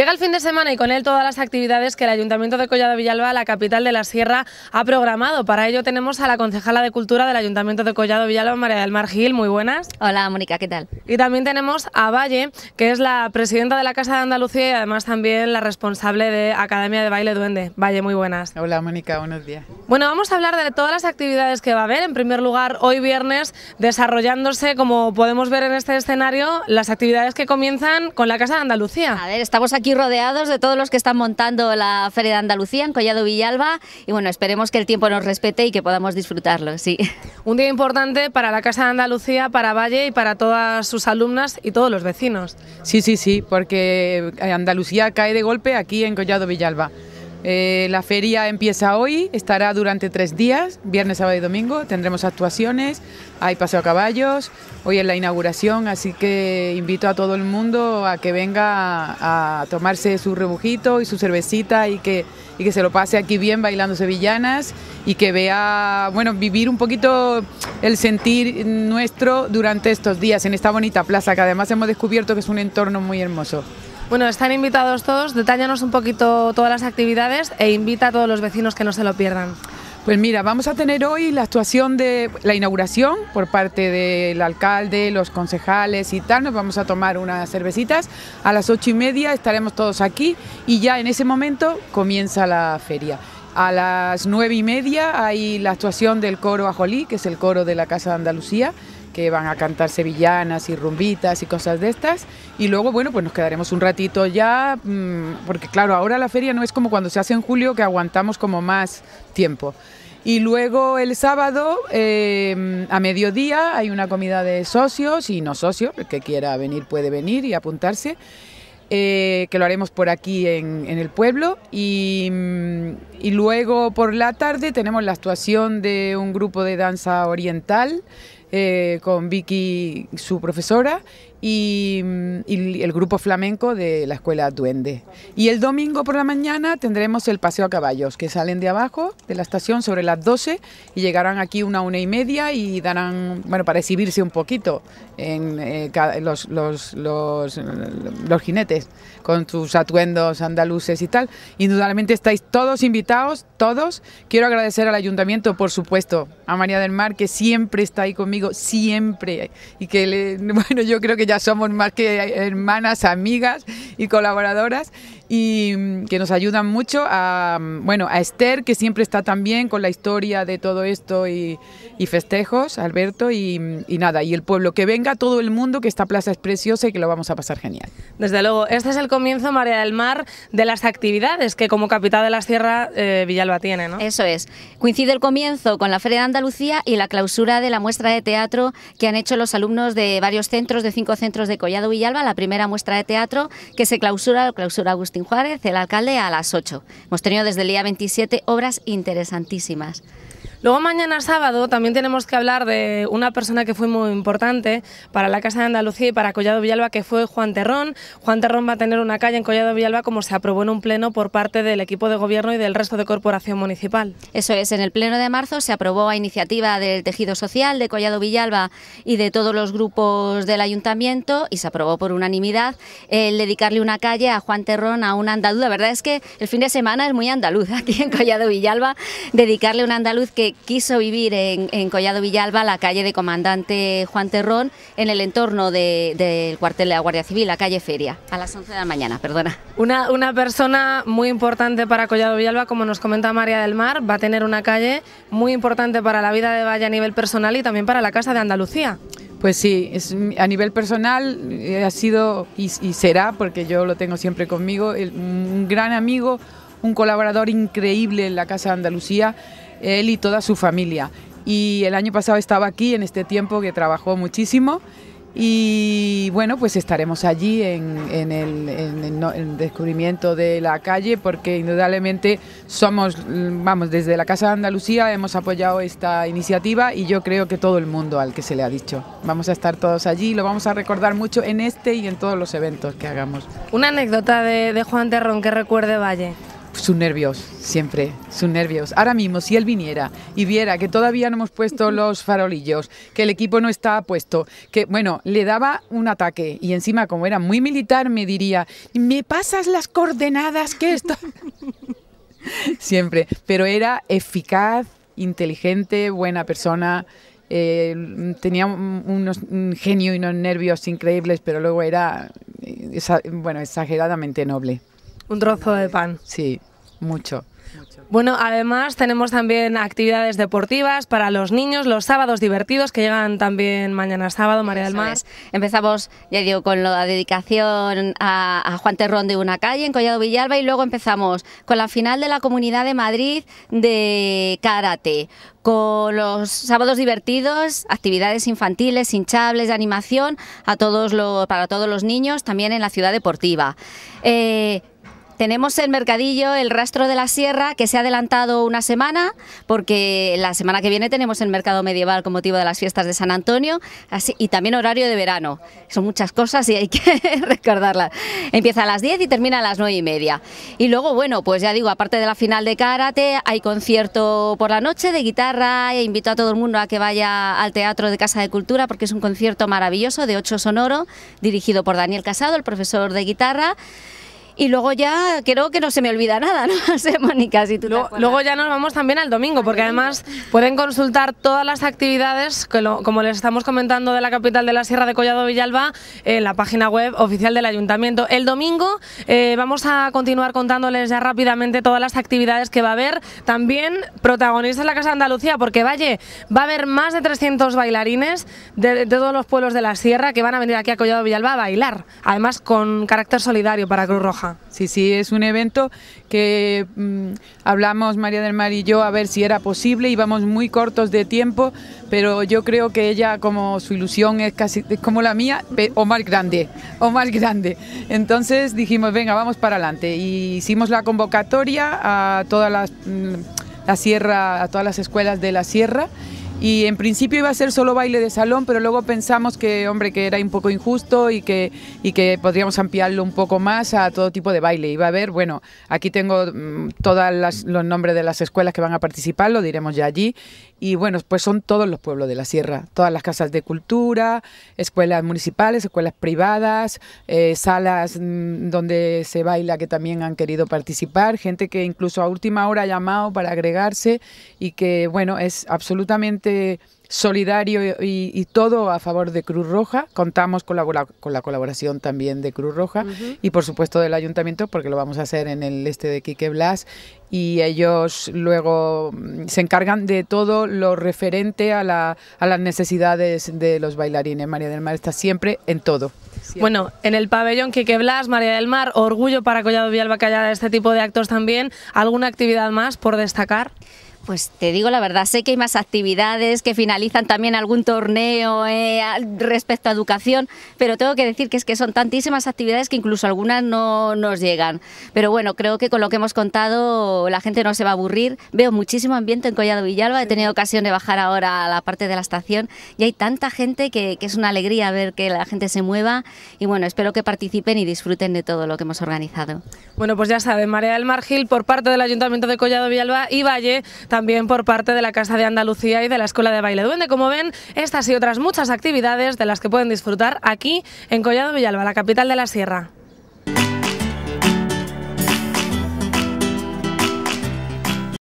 Llega el fin de semana y con él todas las actividades que el Ayuntamiento de Collado Villalba, la capital de la Sierra, ha programado. Para ello tenemos a la concejala de Cultura del Ayuntamiento de Collado Villalba, María del Mar Gil. Muy buenas. Hola, Mónica, ¿qué tal? Y también tenemos a Valle, que es la presidenta de la Casa de Andalucía y además también la responsable de Academia de Baile Duende. Valle, muy buenas. Hola, Mónica, buenos días. Bueno, vamos a hablar de todas las actividades que va a haber. En primer lugar, hoy viernes, desarrollándose, como podemos ver en este escenario, las actividades que comienzan con la Casa de Andalucía. A ver, estamos aquí rodeados de todos los que están montando la Feria de Andalucía en Collado Villalba y bueno, esperemos que el tiempo nos respete y que podamos disfrutarlo, sí. Un día importante para la Casa de Andalucía, para Valle y para todas sus alumnas y todos los vecinos. Sí, sí, sí, porque eh, Andalucía cae de golpe aquí en Collado Villalba. Eh, la feria empieza hoy, estará durante tres días, viernes, sábado y domingo. Tendremos actuaciones, hay paseo a caballos, hoy es la inauguración, así que invito a todo el mundo a que venga a, tomarse su rebujito y su cervecita y que, y que se lo pase aquí bien bailando sevillanas y que vea, bueno, vivir un poquito el sentir nuestro durante estos días en esta bonita plaza que además hemos descubierto que es un entorno muy hermoso. Bueno, están invitados todos. Detállanos un poquito todas las actividades e invita a todos los vecinos que no se lo pierdan. Pues mira, vamos a tener hoy la actuación de la inauguración por parte del alcalde, los concejales y tal. Nos vamos a tomar unas cervecitas. A las ocho y media estaremos todos aquí y ya en ese momento comienza la feria. A las nueve y media hay la actuación del coro Ajolí, que es el coro de la Casa de Andalucía, que van a cantar sevillanas y rumbitas y cosas de estas. Y luego, bueno, pues nos quedaremos un ratito ya, mm, porque claro, ahora la feria no es como cuando se hace en julio que aguantamos como más tiempo. Y luego el sábado eh, a mediodía hay una comida de socios y no socios, el que quiera venir puede venir y apuntarse, eh, que lo haremos por aquí en, en el pueblo. Y mm, y luego por la tarde tenemos la actuación de un grupo de danza oriental eh, con Vicky, su profesora, mm, y, el grupo flamenco de la Escuela Duende. Y el domingo por la mañana tendremos el paseo a caballos, que salen de abajo de la estación sobre las 12 y llegarán aquí una una y media y darán, bueno, para exhibirse un poquito en, eh, los, los, los, los jinetes con sus atuendos andaluces y tal. Indudablemente estáis todos invitados todos. Quiero agradecer al ayuntamiento, por supuesto, a María del Mar, que siempre está ahí conmigo, siempre. Y que, bueno, yo creo que ya somos más que hermanas, amigas y colaboradoras y mm, que nos ayudan mucho. A, mm, bueno, a Esther, que siempre está también con la historia de todo esto y, festejos, Alberto, mm, y, nada, y el pueblo. Que venga todo el mundo, que esta plaza es preciosa y que lo vamos a pasar genial. Desde luego, este es el comienzo, marea del Mar, de las actividades que como capital de la sierra eh, Villalba tiene, ¿no? Eso es. Coincide el comienzo con la Feria de Andalucía y la clausura de la muestra de teatro que han hecho los alumnos de varios centros, de cinco centros de Collado Villalba, la primera muestra de teatro que se clausura, clausura Agustín Juárez, el alcalde, a las 8. Hemos tenido desde el día 27 obras interesantísimas. Luego mañana sábado también tenemos que hablar de una persona que fue muy importante para la Casa de Andalucía y para Collado Villalba, que fue Juan Terrón. Juan Terrón va a tener una calle en Collado Villalba como se aprobó en un pleno por parte del equipo de gobierno y del resto de corporación municipal. Eso es, en el pleno de marzo se aprobó a iniciativa del tejido social de Collado Villalba y de todos los grupos del ayuntamiento y se aprobó por unanimidad el dedicarle una calle a Juan Terrón a un andaluz. La verdad es que el fin de semana es muy andaluz aquí en Collado Villalba, dedicarle un andaluz que quiso vivir en, Collado Villalba, la calle de Comandante Juan Terrón, en el entorno del cuartel de la Guardia Civil, la calle Feria, a las 11 de la mañana, perdona. Una, persona muy importante para Collado Villalba, como nos comenta María del Mar, va a tener una calle muy importante para la vida de Valle a nivel personal y también para la Casa de Andalucía. Pues sí, a nivel personal eh, ha sido y, será, porque yo lo tengo siempre conmigo, un gran amigo, un colaborador increíble en la Casa de Andalucía él y toda su familia. Y el año pasado estaba aquí en este tiempo que trabajó muchísimo. Y bueno, pues estaremos allí en, el, descubrimiento de la calle porque indudablemente somos, vamos, desde la Casa de Andalucía hemos apoyado esta iniciativa y yo creo que todo el mundo al que se le ha dicho. Vamos a estar todos allí y lo vamos a recordar mucho en este y en todos los eventos que hagamos. Una anécdota de, de Juan Terrón que recuerde Valle sus nervios, siempre, sus nervios. Ahora mismo, si él viniera y viera que todavía no hemos puesto los farolillos, que el equipo no está puesto, que, bueno, le daba un ataque y encima, como era muy militar, me diría, ¿me pasas las coordenadas que esto? siempre, pero era eficaz, inteligente, buena persona. Eh, tenía unos, un genio y unos nervios increíbles, pero luego era, eh, bueno, exageradamente noble. Un trozo de pan. Sí, mucho. Bueno, además tenemos también actividades deportivas para los niños, los sábados divertidos que llegan también mañana sábado, María del Mar. Empezamos, ya digo, con la dedicación a, Juan Terrón de una calle en Collado Villalba y luego empezamos con la final de la Comunidad de Madrid de Karate. Con los sábados divertidos, actividades infantiles, hinchables, de animación a todos los, para todos los niños, también en la ciudad deportiva. Eh, tenemos el mercadillo, el rastro de la sierra, que se ha adelantado una semana, porque la semana que viene tenemos el mercado medieval con motivo de las fiestas de San Antonio, así, y también horario de verano. Son muchas cosas y hay que recordarlas. Empieza a las 10 y termina a las 9 y media. Y luego, bueno, pues ya digo, aparte de la final de karate, hay concierto por la noche de guitarra, e invito a todo el mundo a que vaya al Teatro de Casa de Cultura, porque es un concierto maravilloso de ocho sonoro, dirigido por Daniel Casado, el profesor de guitarra y luego ya creo que no se me olvida nada, no sé, Mónica, si tú luego, ya nos vamos también al domingo, porque además pueden consultar todas las actividades, como les estamos comentando, de la capital de la Sierra de Collado Villalba, en la página web oficial del Ayuntamiento. El domingo eh, vamos a continuar contándoles ya rápidamente todas las actividades que va a haber. También protagonistas la Casa de Andalucía, porque Valle, va a haber más de 300 bailarines de todos los pueblos de la Sierra que van a venir aquí a Collado Villalba a bailar, además con carácter solidario para Cruz Roja sí, sí, es un evento que mm, hablamos María del Mar y yo a ver si era posible, íbamos muy cortos de tiempo, pero yo creo que ella como su ilusión es casi como la mía, o más grande, o más grande. Entonces dijimos, venga, vamos para adelante y hicimos la convocatoria a todas mm, la sierra, a todas las escuelas de la sierra y en principio iba a ser solo baile de salón, pero luego pensamos que, hombre, que era un poco injusto y que, y que podríamos ampliarlo un poco más a todo tipo de baile. Iba a haber, bueno, aquí tengo mm, todos los nombres de las escuelas que van a participar, lo diremos ya allí, y bueno, pues son todos los pueblos de la sierra, todas las casas de cultura, escuelas municipales, escuelas privadas, eh, salas mm, donde se baila que también han querido participar, gente que incluso a última hora ha llamado para agregarse y que, bueno, es absolutamente solidario y, todo a favor de Cruz Roja. Contamos con la, con la colaboración también de Cruz Roja y por supuesto del ayuntamiento porque lo vamos a hacer en el este de Quique Blas y ellos luego mm, se encargan de todo lo referente a, la, las necesidades de los bailarines. María del Mar está siempre en todo. Bueno, en el pabellón Quique Blas, María del Mar, orgullo para Collado Villalba que este tipo de actos también. ¿Alguna actividad más por destacar? Pues te digo la verdad, sé que hay más actividades, que finalizan también algún torneo eh, respecto a educación, pero tengo que decir que es que son tantísimas actividades que incluso algunas no nos llegan. Pero bueno, creo que con lo que hemos contado la gente no se va a aburrir. Veo muchísimo ambiente en Collado Villalba, he tenido ocasión de bajar ahora a la parte de la estación y hay tanta gente que, es una alegría ver que la gente se mueva y bueno, espero que participen y disfruten de todo lo que hemos organizado. Bueno, pues ya saben, marea del Margil por parte del Ayuntamiento de Collado Villalba y Valle también por parte de la Casa de Andalucía y de la Escuela de Baile Duende. Como ven, estas y otras muchas actividades de las que pueden disfrutar aquí en Collado Villalba, la capital de la Sierra.